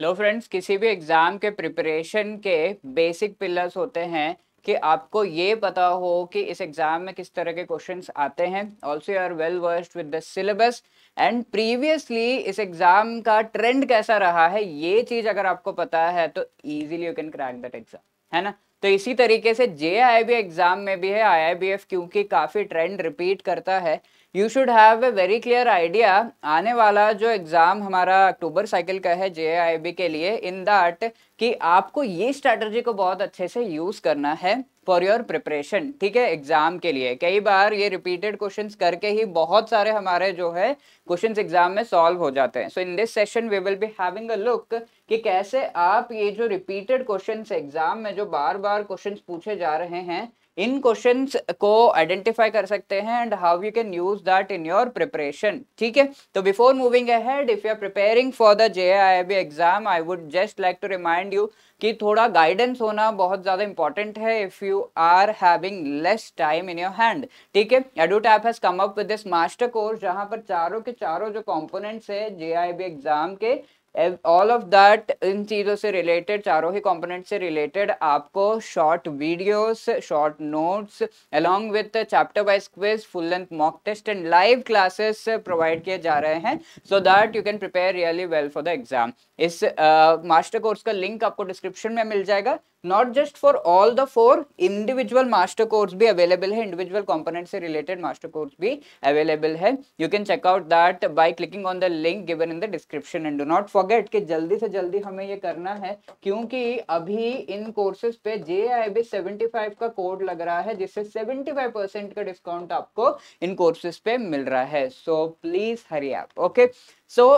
Hello friends किसी भी exam के प्रिपरेशन के बेसिक पिलर्स होते हैं कि आपको ये पता हो कि इस एग्ज़ाम में किस तरह के क्वेश्चंस आते हैं also you are well versed with the syllabus and previously इस एग्ज़ाम का ट्रेंड कैसा रहा है ये चीज़ अगर आपको पता है तो easily you can crack that exam है ना तो इसी तरीके से जे एग्ज़ाम में भी है आई क्योंकि काफ़ी ट्रेंड रिपीट करता है you should have a very clear idea आने वाला जो एग्ज़ाम हमारा अक्टूबर साइकिल का है जे के लिए इन दैट कि आपको ये स्ट्रेटर्जी को बहुत अच्छे से यूज़ करना है फॉर योर प्रिपरेशन ठीक है एग्जाम के लिए कई बार ये रिपीटेड क्वेश्चंस करके ही बहुत सारे हमारे जो है क्वेश्चंस एग्जाम में सॉल्व हो जाते हैं so in this session we will be having a look कि कैसे आप ये जो रिपीटेड क्वेश्चंस एग्जाम में जो बार बार क्वेश्चंस पूछे जा रहे हैं इन क्वेश्चन को आइडेंटिफाई कर सकते हैं and how you can use that in your preparation ठीक है तो before moving ahead if you are preparing for the J exam I would just like to remind you कि थोड़ा गाइडेंस होना बहुत ज़्यादा इंपॉर्टेंट है if you are having less time in your hand ठीक है Edutap has come up with this master course जहां पर चारों के चारों जो कॉम्पोनेंट्स है जे एग्जाम के ऑल ऑफ दैट इन चीज़ों से रिलेटेड चारों ही कंपोनेंट से रिलेटेड आपको short videos short notes along with chapter wise quiz full length mock test and live classes provide किए जा रहे हैं so that you can prepare really well for the exam इस मास्टर uh, कोर्स का link आपको description में मिल जाएगा not just for all the four individual master course भी अवेलेबल है इंडिविजुअल कॉम्पोनेट से रिलेटेड मास्टर कोर्स भी अवेलेबल है you can check out that by clicking on the link given in the description and do not forget कि जल्दी से जल्दी हमें ये करना है क्योंकि अभी इन कोर्सेज पे J I B seventy five का कोड लग रहा है जिससे सेवेंटी फाइव परसेंट का डिस्काउंट आपको इन कोर्सेज पे मिल रहा है सो प्लीज हरी आप okay so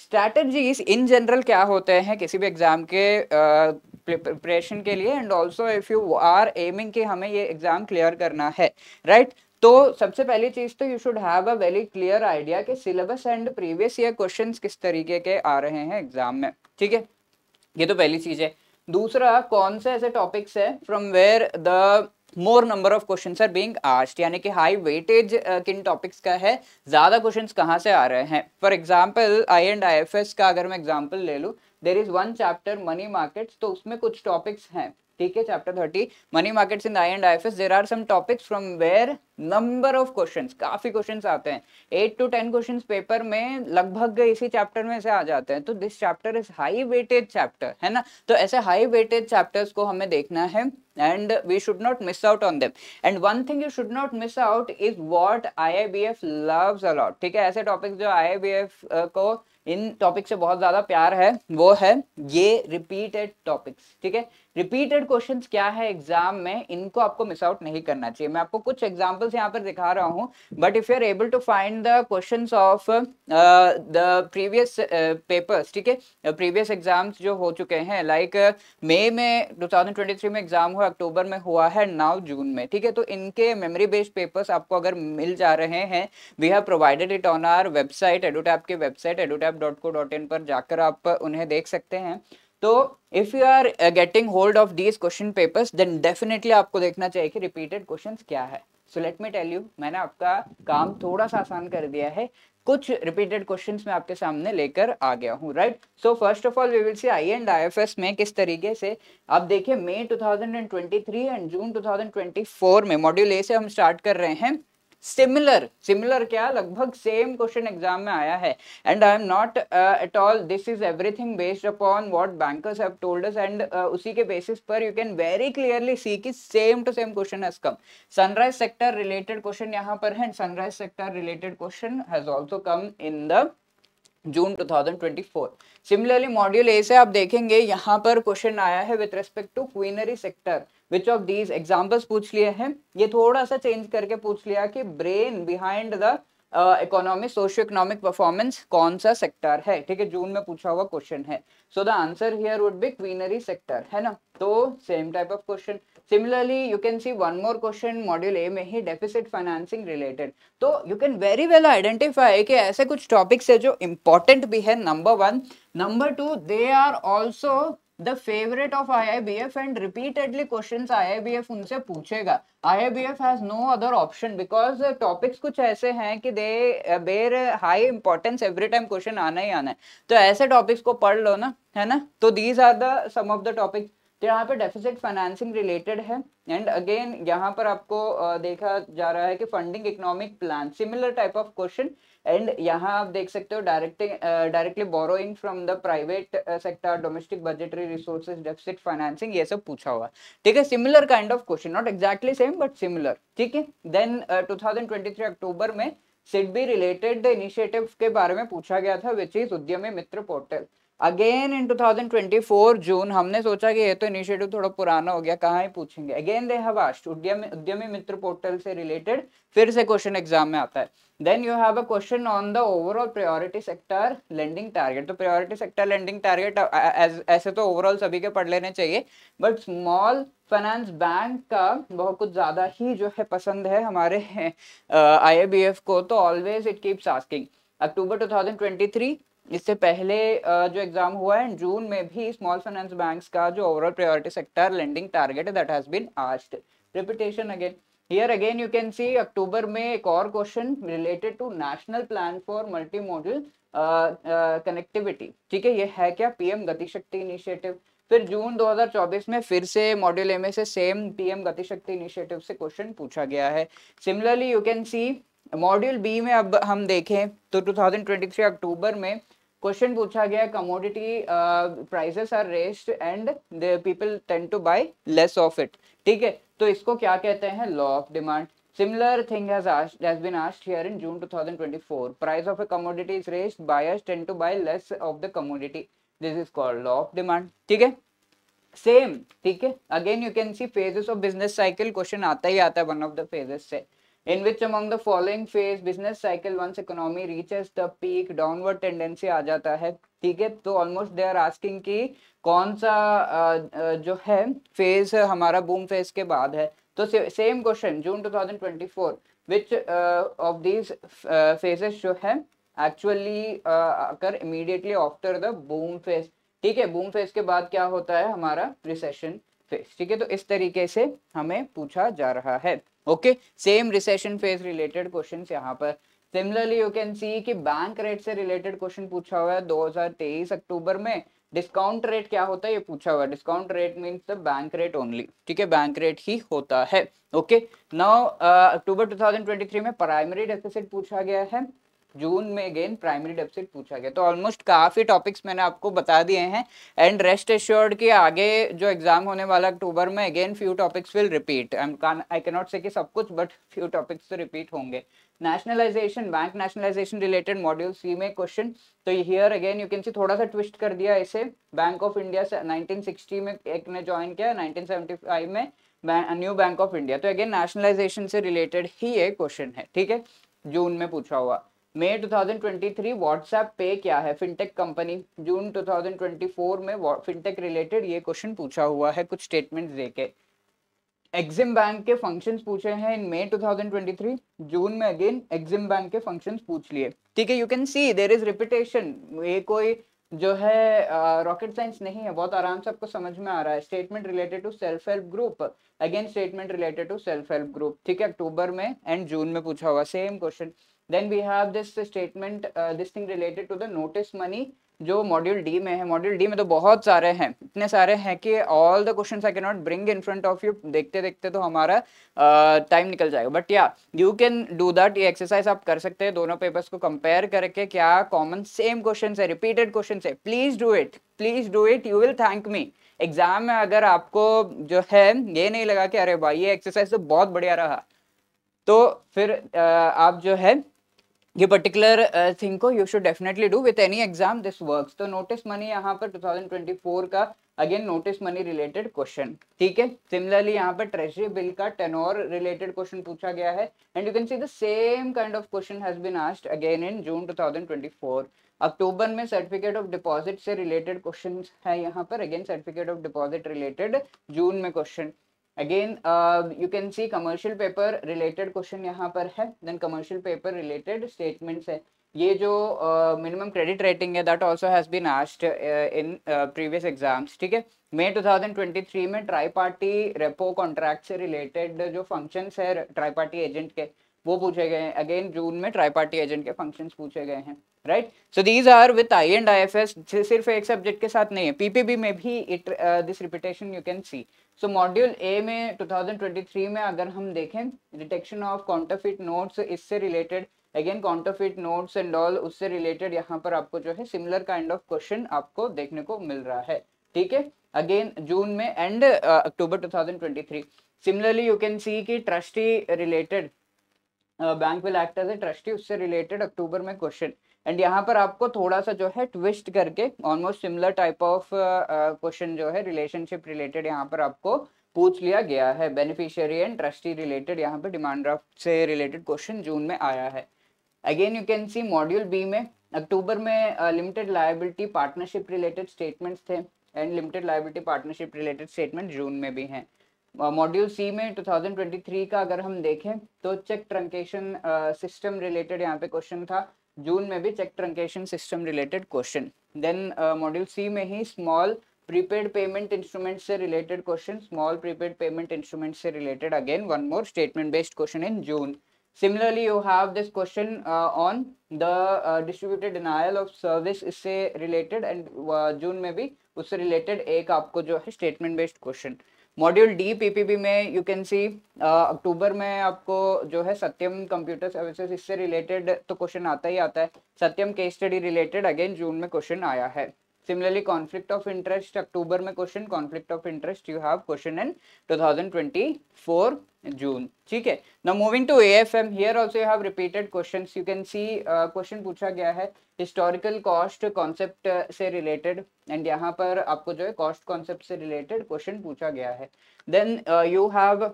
strategies in general क्या होते हैं किसी भी एग्ज़ाम के प्रिपरेशन के लिए and also if you are aiming कि हमें ये एग्ज़ाम क्लियर करना है राइट right? तो सबसे पहली चीज़ तो you should have a very clear idea कि syllabus and previous year question किस तरीके के आ रहे हैं एग्ज़ाम में ठीक है ये तो पहली चीज़ है दूसरा कौन से ऐसे टॉपिक्स है from where the more number of question are being asked यानी कि हाई वेटेज किन टॉपिक्स का है ज़्यादा क्वेश्चन कहाँ से आ रहे हैं for example I and I F S का अगर मैं एग्जाम्पल ले लूँ there is one chapter money markets तो उसमें कुछ टॉपिक्स हैं ठीक है chapter thirty money markets in I and I F S there are some topics from where number of question काफी क्वेश्चन आते हैं eight to ten question paper में लगभग इसी चैप्टर में से आ जाते हैं तो this chapter is high weighted chapter है ना तो ऐसे हाई वेटेड चैप्टर्स को हमें देखना है and we should not miss out on them and one thing you should not miss out is what IIBF loves a lot ठीक है ऐसे टॉपिक्स जो IIBF uh, को इन टॉपिक से बहुत ज्यादा प्यार है वो है ये रिपीटेड टॉपिक्स ठीक है रिपीटेड क्वेश्चन क्या है एग्जाम में इनको आपको मिस आउट नहीं करना चाहिए मैं आपको कुछ एग्जाम्पल्स यहाँ पर दिखा रहा हूँ but if you are able to find the question of the previous papers ठीक है प्रीवियस uh, एग्जाम्स जो हो चुके हैं लाइक मे uh, में 2023 में एग्जाम हुआ अक्टूबर में हुआ है नाउ जून में ठीक है तो इनके मेमोरी बेस्ड पेपर्स आपको अगर मिल जा रहे हैं we have provided it on our website Edutap के वेबसाइट एडोटैप पर जाकर आप उन्हें देख सकते हैं तो if you are getting hold of these question papers then definitely आपको देखना चाहिए कि रिपीटेड क्वेश्चन क्या है so let me tell you मैंने आपका काम थोड़ा सा आसान कर दिया है कुछ रिपीटेड क्वेश्चन मैं आपके सामने लेकर आ गया हूँ right so first of all we will see I and S में किस तरीके से आप देखिए May thousand and twenty three and June two thousand twenty four में मॉड्यूल ए से हम स्टार्ट कर रहे हैं सिमिलर सिमिलर क्या लगभग सेम क्वेश्चन एग्जाम में आया है and I am not at all this is everything based upon what bankers have told us and उसी के बेसिस पर you can very clearly see कि same to same question has come sunrise sector related question यहां पर है and sunrise sector related question has also come in the June 2024 similarly module A से आप देखेंगे यहाँ पर क्वेश्चन आया है with respect to quinary sector which of these examples पूछ लिए हैं ये थोड़ा सा चेंज करके पूछ लिया कि brain behind the economic socio economic performance कौन सा सेक्टर है ठीक है जून में पूछा हुआ क्वेश्चन है so the answer here would be quinary sector है ना तो same type of question similarly you can see one more question module A में ही डेफिसिट फाइनेंसिंग रिलेटेड तो you can very well identify कि ऐसे कुछ टॉपिक्स है जो इंपॉर्टेंट भी है number one number two they are also the favourite of I I B F and repeatedly question I I B F उनसे पूछेगा I I B F has no other option because topics कुछ ऐसे हैं कि they bear high importance every time question आना ही आना है तो ऐसे टॉपिक्स को पढ़ लो ना है ना तो these are the some of the topics तो यहाँ पे डेफिसिट फाइनेंसिंग रिलेटेड है एंड अगेन यहाँ पर आपको देखा जा रहा है कि funding economic plan similar type of question and यहाँ आप देख सकते हो directing directly borrowing from the private sector domestic budgetary resources deficit financing ये सब पूछा हुआ ठीक है similar kind of question not exactly same but similar ठीक है देन टू अक्टूबर में सिडबी रिलेटेड इनिशिएटिव के बारे में पूछा गया था विच इज उद्यमी मित्र पोर्टल अगेन इन 2024 जून हमने सोचा कि ये तो इनिशिएटिव थोड़ा पुराना हो गया कहाँ ही पूछेंगे अगेन दे हैव आस्ट उद्यमी उद्यमी मित्र पोर्टल से रिलेटेड फिर से क्वेश्चन एग्जाम में आता है then you have a question on the overall priority sector lending target तो प्रायोरिटी सेक्टर लेंडिंग टारगेट ऐसे तो ओवरऑल सभी के पढ़ लेने चाहिए बट स्मॉल फाइनेंस बैंक का बहुत कुछ ज़्यादा ही जो है पसंद है हमारे आई को तो always it keeps asking October 2023 इससे पहले जो एग्जाम हुआ है जून में भी स्मॉल फाइनेंस बैंक्स का जो overall priority sector lending target है that has been asked repetition again here again you can see October में एक और question related to national plan for multimodal connectivity ठीक है ये है क्या पीएम गतिशक्ति इनिशिएटिव फिर जून 2024 में फिर से मॉड्यूल एम से सेम पीएम गतिशक्ति इनिशिएटिव से क्वेश्चन पूछा गया है similarly you can see module B में अब हम देखें तो 2023 अक्टूबर में क्वेश्चन पूछा गया commodity prices are rest and people tend to buy less of it ठीक है तो इसको क्या कहते हैं law of demand similar thing been asked here in June 2024 price of a commodity is rest buyers tend to buy less of the commodity this is called law of demand ठीक है same ठीक है again you can see phases of business cycle question आता ही आता है one of the phases से in which among the following phase business cycle once economy reaches the peak downward tendency aa jata hai ठीक है तो almost they are asking कि कौन सा आ, जो है फेज हमारा बूम फेज के बाद है तो same question June 2024 which of these phases जो है एक्चुअली आकर immediately after the boom phase ठीक है बूम फेज के बाद क्या होता है हमारा रिसेशन फेज ठीक है तो इस तरीके से हमें पूछा जा रहा है okay same recession phase related question यहाँ पर सिमिलरली यू कैन सी कि बैंक रेट से रिलेटेड क्वेश्चन पूछा हुआ है 2023 अक्टूबर में डिस्काउंट रेट क्या होता है ये पूछा हुआ है discount rate means the bank rate only ठीक है बैंक रेट ही होता है ओके नौ अक्टूबर 2023 में प्राइमरी डेफिसिट पूछा गया है जून में अगेन प्राइमरी डेफिसिट पूछा गया तो ऑलमोस्ट काफ़ी टॉपिक्स मैंने आपको बता दिए हैं एंड रेस्ट एश्योर्ड कि आगे जो एग्ज़ाम होने वाला अक्टूबर में again few topics will repeat I can say कि सब कुछ बट फ्यू टॉपिक्स तो रिपीट होंगे nationalisation bank nationalisation related module C में क्वेश्चन तो here again you can see थोड़ा सा ट्विस्ट कर दिया इसे बैंक ऑफ इंडिया से 1960 में एक ने ज्वाइन किया 1975 में न्यू बैंक ऑफ इंडिया तो अगेन नेशनलाइजेशन से रिलेटेड ही ये क्वेश्चन है ठीक है जून में पूछा हुआ मई 2023 व्हाट्सएप पे क्या है फिनटेक कंपनी जून 2024 में फिनटेक रिलेटेड ये क्वेश्चन पूछा हुआ है कुछ स्टेटमेंट्स देके एग्जिम बैंक के फंक्शंस पूछे हैं इन मई 2023 जून में अगेन एग्जिम बैंक के फंक्शंस पूछ लिए ठीक है you can see there is repetition ये कोई जो है रॉकेट uh, साइंस नहीं है बहुत आराम से आपको समझ में आ रहा है statement related to self help group again statement related to self help group ठीक है अक्टूबर में एंड जून में पूछा हुआ same question then we have this statement this thing related to the notice money जो मॉड्यूल डी में है module D में तो बहुत सारे हैं इतने सारे हैं कि ऑल द क्वेश्चन आई के not bring in front of you देखते देखते तो हमारा टाइम uh, निकल जाएगा बट या यू कैन डू दैट ये एक्सरसाइज आप कर सकते हैं दोनों पेपर्स को कंपेयर करके क्या कॉमन सेम क्वेश्चन है रिपीटेड क्वेश्चन है please do it please do it you will thank me exam में अगर आपको जो है ये नहीं लगा कि अरे भाई ये एक्सरसाइज तो बहुत बढ़िया रहा तो फिर uh, आप जो है ये पर्टिकुलर थिंग uh, को you should definitely do with any exam this works तो नोटिस मनी यहाँ पर 2024 का again notice money related question ठीक है सिमिलरली यहाँ पर ट्रेजरी बिल का टेनोर रिलेटेड क्वेश्चन पूछा गया है and you can see the same kind of question has been asked again in June 2024 October में सर्टिफिकेट ऑफ डिपॉजिट से रिलेटेड क्वेश्चन है यहाँ पर again certificate of deposit related June में question again you can see commercial paper related question यहाँ पर है then commercial paper related statements है ये जो मिनिमम क्रेडिट रेटिंग है that also has been asked in previous exams ठीक है मई 2023 में ट्राई पार्टी रेपो कॉन्ट्रैक्ट से रिलेटेड जो फंक्शंस है ट्राई पार्टी एजेंट के वो पूछे गए हैं अगेन जून में ट्राईपार्टी एजेंट के फंक्शन पूछे गए हैं right so these are with I and I F S सिर्फ एक सब्जेक्ट के साथ नहीं है पीपीबी में भी it this repetition you can see so module A में 2023 में अगर हम देखें डिटेक्शन ऑफ काउंटरफिट नोट्स इससे related again counterfeit notes and all उससे रिलेटेड यहाँ पर आपको जो है सिमिलर काइंड ऑफ क्वेश्चन आपको देखने को मिल रहा है ठीक है अगेन जून में and October uh, 2023 similarly you can see कि trustee related bank will act as a trustee उससे रिलेटेड अक्टूबर में क्वेश्चन एंड यहाँ पर आपको थोड़ा सा जो है ट्विस्ट करके almost similar type of question जो है रिलेशनशिप रिलेटेड यहाँ पर आपको पूछ लिया गया है बेनिफिशियरी एंड ट्रस्टी रिलेटेड यहाँ पर डिमांड ड्राफ्ट से रिलेटेड क्वेश्चन जून में आया है again you can see module B में अक्टूबर में limited liability partnership related statements थे and limited liability partnership related statement June में भी हैं मॉड्यूल सी में 2023 का अगर हम देखें तो चेक ट्रंकेशन सिस्टम रिलेटेड यहाँ पे क्वेश्चन था जून में भी cheque truncation system related question then module C में ही स्मॉल प्रीपेड पेमेंट इंस्ट्रूमेंट से related question small prepaid payment instrument से related again one more statement based question in June similarly you have this question on the distributed uh, of service इससे related and June में भी उससे related एक आपको जो है statement based question module D PPB में यू कैन सी अक्टूबर में आपको जो है सत्यम कंप्यूटर सर्विसेज इससे रिलेटेड तो क्वेश्चन आता ही आता है Satyam case study related again June में क्वेश्चन आया है similarly conflict of interest October में question conflict of interest you have question in 2024 June ठीक है now moving to AFM here also you have repeated questions you can see question पूछा गया है historical cost concept से related and यहां पर आपको जो है कॉस्ट कॉन्सेप्ट से रिलेटेड क्वेश्चन पूछा गया है then you have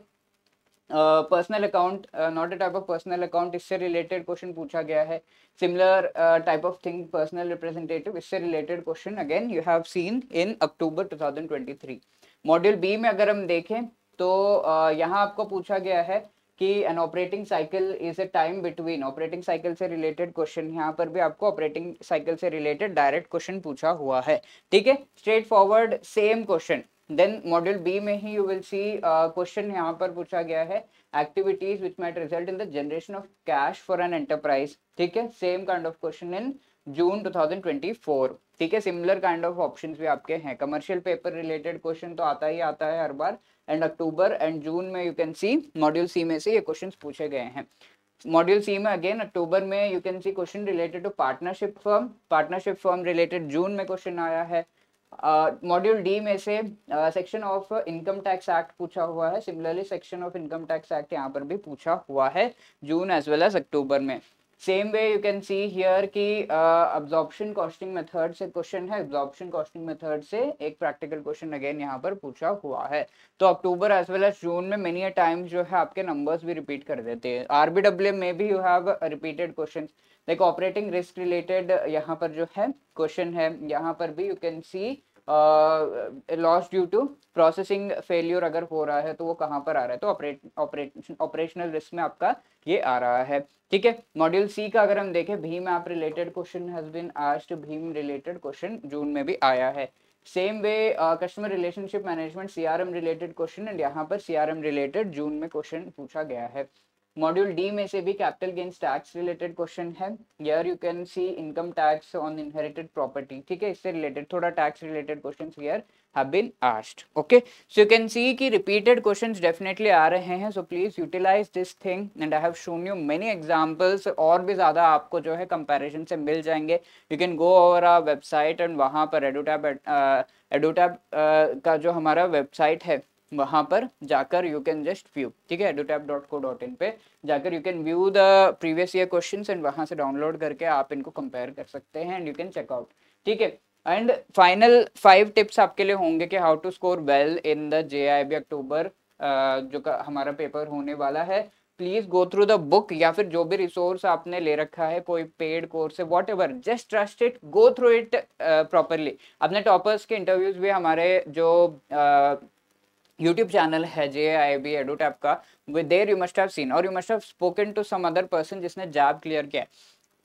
personal account not a type of personal account इससे रिलेटेड क्वेश्चन पूछा गया है similar type of thing personal representative इससे related question again you have seen in October 2023 module B में अगर हम देखें तो uh, यहाँ आपको पूछा गया है कि an operating cycle is a time between operating cycle से रिलेटेड क्वेश्चन यहाँ पर भी आपको ऑपरेटिंग साइकिल से रिलेटेड डायरेक्ट क्वेश्चन पूछा हुआ है ठीक है straightforward same question then module B में ही यू विल सी क्वेश्चन यहाँ पर पूछा गया है एक्टिविटीज विच मैट result in the generation of cash for an enterprise ठीक है same kind of question in June 2024 ठीक है सिमिलर काइंड ऑफ ऑप्शन भी आपके हैं कमर्शियल पेपर रिलेटेड क्वेश्चन तो आता ही आता है हर बार एंड अक्टूबर एंड जून में you can see module C में से ये क्वेश्चन पूछे गए हैं मॉड्यूल सी में अगेन अक्टूबर में you can see question related to partnership firm partnership firm related June में क्वेश्चन आया है मॉड्यूल डी में से section of income tax act पूछा हुआ है similarly section of income tax act यहाँ पर भी पूछा हुआ है June as well as October में same way you can see here कि अब्जॉर्प्शन कॉस्टिंग मेथड से क्वेश्चन है अब्जॉर्प्शन कॉस्टिंग मेथड से एक प्रैक्टिकल क्वेश्चन अगेन यहाँ पर पूछा हुआ है तो October as well as June में मेनी अ टाइम जो है आपके नंबर्स भी रिपीट कर देते हैं आरबीडब्ल्यू में भी you have repeated question like operating risk related यहाँ पर जो है क्वेश्चन है यहाँ पर भी you can see loss due to processing failure अगर हो रहा है तो वो कहाँ पर आ रहा है तो ऑपरेट ऑपरेशनल रिस्क में आपका ये आ रहा है ठीक है मॉड्यूल सी का अगर हम देखें Bhim app related question has been asked Bhim related question June में भी आया है same way customer relationship management CRM related question and यहाँ पर सीआरएम रिलेटेड जून में क्वेश्चन पूछा गया है मॉड्यूल डी में से भी capital gains tax related question है yeah you can see income tax on inherited property ठीक है इससे रिलेटेड थोड़ा tax related question here have been asked okay so you can see कि रिपीटेड क्वेश्चन डेफिनेटली आ रहे हैं so please utilise this thing and I have shown you many examples और भी ज्यादा आपको जो है कंपेरिजन से मिल जाएंगे you can go over a website and वहाँ पर एडोटैब एडोटैब uh, uh, का जो हमारा वेबसाइट है वहां पर जाकर यू कैन जस्ट व्यू ठीक है एडोटैप डॉट को डॉट इन पे जाकर you can view the previous year question and वहां से डाउनलोड करके आप इनको कंपेयर कर सकते हैं एंड यू कैन चेकआउट ठीक है एंड फाइनल फाइव टिप्स आपके लिए होंगे कि how to score well in the J I B October जो का हमारा पेपर होने वाला है please go through the book या फिर जो भी रिसोर्स आपने ले रखा है कोई पेड कोर्स है whatever just trust it go through it properly अपने टॉपर्स के इंटरव्यूज भी हमारे जो uh, YouTube चैनल है J I B JIB EduTap का there you must have seen और you must have spoken to some other person जिसने job clear किया है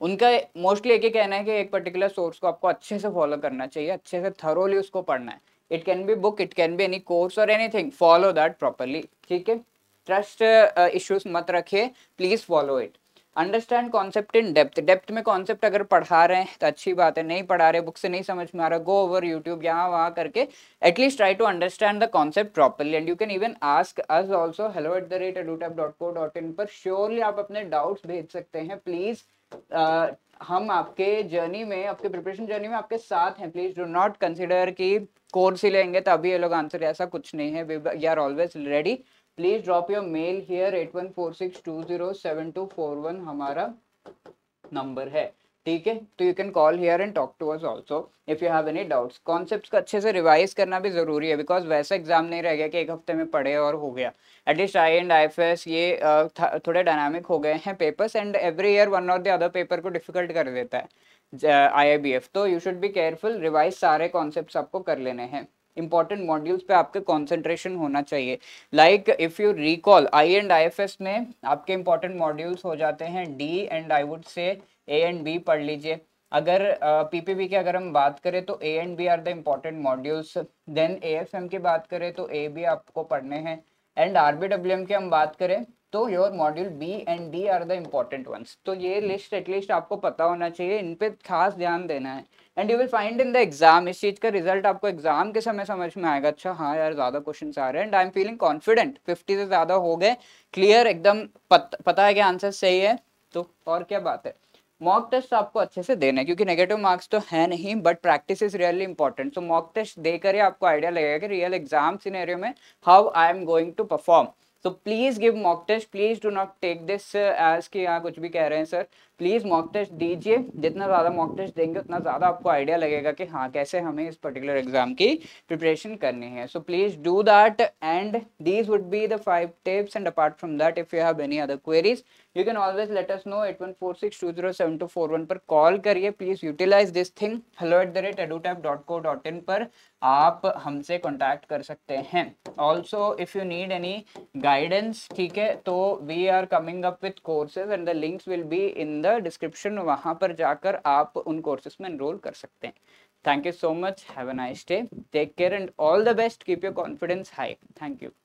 उनका मोस्टली एक ही कहना है कि एक पर्टिकुलर सोर्स को आपको अच्छे से फॉलो करना चाहिए अच्छे से थरोली उसको पढ़ना है it can be book it can be any course और एनीथिंग फॉलो दैट प्रॉपरली ठीक है ट्रस्ट इश्यूज uh, मत रखिए please follow it understand concept in depth depth में कॉन्सेप्ट अगर पढ़ा रहे हैं तो अच्छी बात है नहीं पढ़ा रहे बुक से नहीं समझ में आ रहा गो ओवर यूट्यूब यहाँ वहाँ करके at least try to understand the concept properly and you can even ask us also hello at the rate EduTap dot co dot in पर श्योरली आप अपने डाउट्स भेज सकते हैं प्लीज़ uh, हम आपके जर्नी में आपके प्रिपरेशन जर्नी में आपके साथ हैं प्लीज डू नॉट कंसिडर कि कोर्स ही लेंगे तो अभी ये लोग आंसर ऐसा कुछ नहीं है we are always ready please drop your mail here at one four six two zero seven two four one हमारा नंबर है ठीक है तो you can call here and talk to us also if you have any doubts concepts को अच्छे से revise करना भी जरूरी है बिकॉज वैसा एग्जाम नहीं रह गया कि एक हफ्ते में पढ़े और हो गया एटलीस्ट आई एंड आई ये थोड़े डायनामिक हो गए हैं papers and every year one और द अदर पेपर को डिफिकल्ट कर देता है आई आई बी एफ तो you should be careful revise सारे कॉन्सेप्ट आपको कर लेने हैं इंपॉर्टेंट मॉड्यूल्स पे आपके कॉन्सेंट्रेशन होना चाहिए like if you recall I and I F S में आपके इंपॉर्टेंट मॉड्यूल्स हो जाते हैं D and I would say A and B पढ़ लीजिए अगर पीपीबी uh, की अगर हम बात करें तो A and B are the important modules then A F M की बात करें तो ए बी आपको पढ़ने हैं एंड एम की हम बात करें तो your module B and D are the important ones तो ये लिस्ट एटलीस्ट आपको पता होना चाहिए इन पे खास ध्यान देना है and you will find in the exam इस चीज़ का रिजल्ट आपको एग्जाम के समय समझ में आएगा अच्छा हाँ यार ज़्यादा क्वेश्चन आ रहे हैं and I am feeling confident fifty से ज़्यादा हो गए क्लियर एकदम पत, पता है कि आंसर सही है तो और क्या बात है मॉक टेस्ट आपको अच्छे से देना है क्योंकि नेगेटिव मार्क्स तो है नहीं but practice is really important so mock test देकर ही आपको आइडिया लगेगा कि रियल एग्जाम सिनेरियो में how I am going to perform so please give mock test please do not take this as कि यहाँ कुछ भी कह रहे हैं सर प्लीज़ मॉक टेस्ट दीजिए जितना ज़्यादा मॉक टेस्ट देंगे उतना ज़्यादा आपको आइडिया लगेगा कि हाँ कैसे हमें इस पर्टिकुलर एग्ज़ाम की प्रिपरेशन करनी है so please do that and these would be the five tips and apart from that if you have any other queries you can always let us know at one four six two zero seven two four one पर call करिए please utilize this thing hello at the rate EduTap dot co dot in पर आप हमसे contact कर सकते हैं also if you need any guidance ठीक है तो we are coming up with courses and the links will be in the description वहां पर जाकर आप उन कोर्सेस में एनरोल कर सकते हैं thank you so much have a nice day take care and all the best keep your confidence high thank you